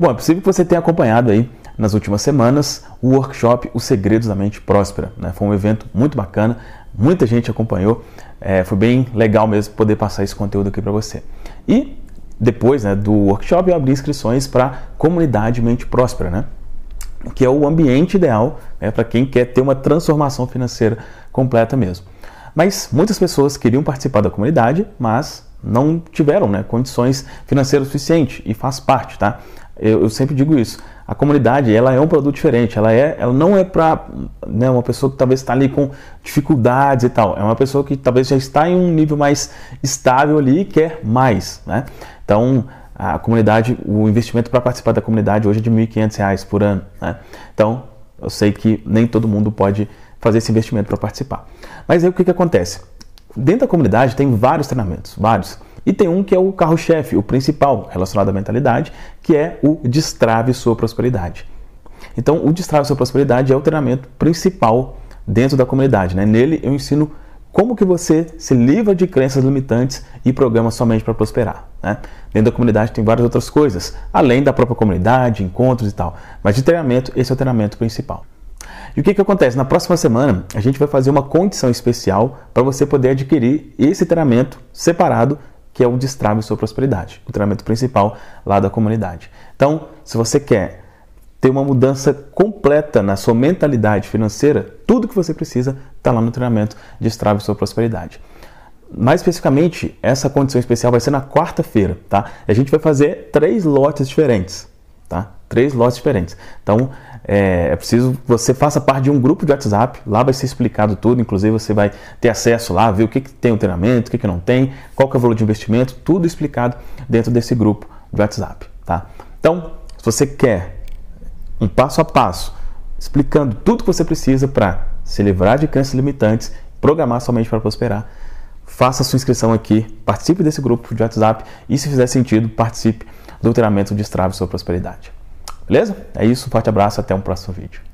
Bom, é possível que você tenha acompanhado aí nas últimas semanas o workshop Os Segredos da Mente Próspera. Né? Foi um evento muito bacana, muita gente acompanhou, é, foi bem legal mesmo poder passar esse conteúdo aqui para você. E depois né, do workshop eu abri inscrições para Comunidade Mente Próspera, né? que é o ambiente ideal né, para quem quer ter uma transformação financeira completa mesmo. Mas muitas pessoas queriam participar da comunidade, mas não tiveram né, condições financeiras suficientes e faz parte, tá? Eu, eu, sempre digo isso. A comunidade, ela é um produto diferente. Ela, é, ela não é para né, uma pessoa que talvez está ali com dificuldades e tal. É uma pessoa que talvez já está em um nível mais estável ali e quer mais. Né? Então, a comunidade, o investimento para participar da comunidade hoje é de R$ 1.500 por ano. Né? Então, eu sei que nem todo mundo pode fazer esse investimento para participar. Mas aí o que, que acontece? Dentro da comunidade tem vários treinamentos, vários. E tem um que é o carro-chefe, o principal relacionado à mentalidade, que é o destrave sua prosperidade. Então, o destrave sua prosperidade é o treinamento principal dentro da comunidade. Né? Nele eu ensino como que você se livra de crenças limitantes e programa somente para prosperar. Né? Dentro da comunidade tem várias outras coisas, além da própria comunidade, encontros e tal. Mas de treinamento, esse é o treinamento principal. E o que, que acontece? Na próxima semana, a gente vai fazer uma condição especial para você poder adquirir esse treinamento separado que é o Destrave Sua Prosperidade, o treinamento principal lá da comunidade. Então, se você quer ter uma mudança completa na sua mentalidade financeira, tudo que você precisa está lá no treinamento Destrave Sua Prosperidade. Mais especificamente, essa condição especial vai ser na quarta-feira, tá? A gente vai fazer três lotes diferentes tá? Três lotes diferentes. Então, é, é preciso que você faça parte de um grupo de WhatsApp, lá vai ser explicado tudo, inclusive você vai ter acesso lá, ver o que, que tem o treinamento, o que, que não tem, qual que é o valor de investimento, tudo explicado dentro desse grupo de WhatsApp, tá? Então, se você quer um passo a passo, explicando tudo que você precisa para se livrar de crenças limitantes, programar somente para prosperar, faça sua inscrição aqui, participe desse grupo de WhatsApp e se fizer sentido, participe do treinamento Destrave Sua Prosperidade. Beleza? É isso, forte abraço, até um próximo vídeo.